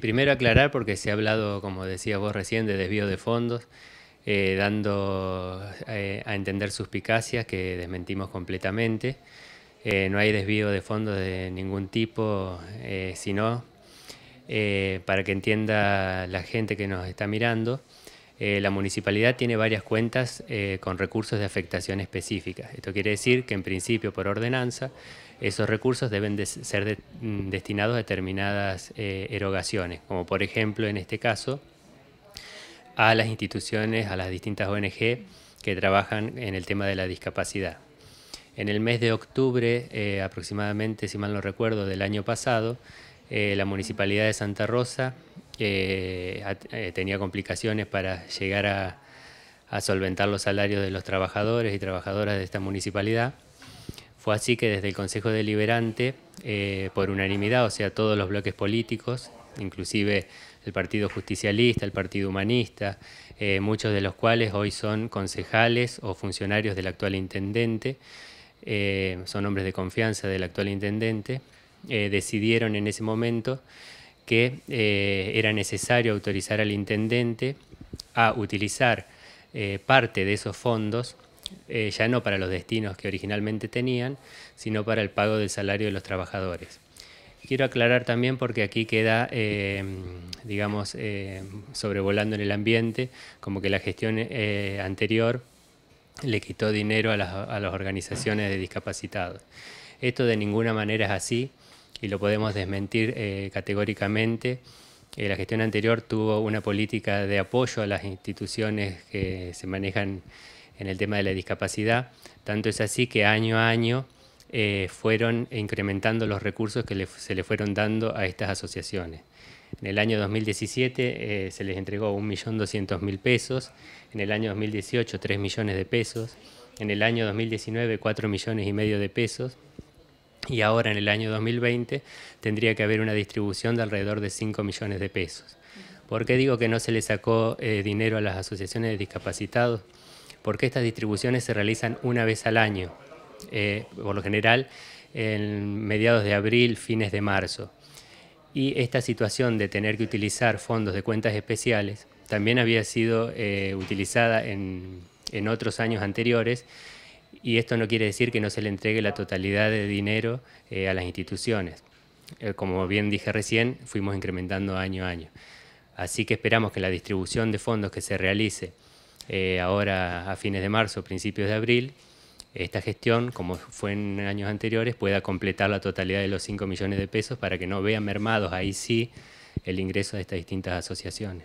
Primero aclarar, porque se ha hablado, como decía vos recién, de desvío de fondos, eh, dando eh, a entender suspicacias que desmentimos completamente. Eh, no hay desvío de fondos de ningún tipo, sino para que entienda la gente que nos está mirando. Eh, la municipalidad tiene varias cuentas eh, con recursos de afectación específica. Esto quiere decir que en principio por ordenanza esos recursos deben ser mm, destinados a determinadas eh, erogaciones, como por ejemplo en este caso a las instituciones, a las distintas ONG que trabajan en el tema de la discapacidad. En el mes de octubre, aproximadamente, si mal no recuerdo, del año pasado, la Municipalidad de Santa Rosa eh, tenía complicaciones para llegar a, solventar los salarios de los trabajadores y trabajadoras de esta municipalidad. Fue así que desde el Consejo Deliberante, eh, por unanimidad, o sea, todos los bloques políticos, inclusive el Partido Justicialista, el Partido Humanista, eh, muchos de los cuales hoy son concejales o funcionarios del actual intendente, eh, son hombres de confianza del actual intendente, decidieron en ese momento que eh, era necesario autorizar al intendente a utilizar eh, parte de esos fondos, eh, ya no para los destinos que originalmente tenían, sino para el pago del salario de los trabajadores. Quiero aclarar también porque aquí queda, digamos, sobrevolando en el ambiente, como que la gestión anterior le quitó dinero a las, a las organizaciones de discapacitados. Esto de ninguna manera es así y lo podemos desmentir eh, categóricamente. Eh, la gestión anterior tuvo una política de apoyo a las instituciones que se manejan en el tema de la discapacidad. Tanto es así que año a año eh, fueron incrementando los recursos que se le fueron dando a estas asociaciones. En el año 2017 se les entregó 1.200.000 pesos, en el año 2018 3 millones de pesos, en el año 2019 4 millones y medio de pesos, y ahora en el año 2020 tendría que haber una distribución de alrededor de 5 millones de pesos. ¿Por qué digo que no se le sacó eh, dinero a las asociaciones de discapacitados? Porque estas distribuciones se realizan una vez al año, eh, por lo general en mediados de abril, fines de marzo. Y esta situación de tener que utilizar fondos de cuentas especiales también había sido eh, utilizada en otros años anteriores y esto no quiere decir que no se le entregue la totalidad de dinero eh, a las instituciones. Eh, como bien dije recién, fuimos incrementando año a año. Así que esperamos que la distribución de fondos que se realice eh, ahora a fines de marzo, principios de abril, esta gestión, como fue en años anteriores, pueda completar la totalidad de los 5 millones de pesos para que no vean mermados ahí sí el ingreso de estas distintas asociaciones.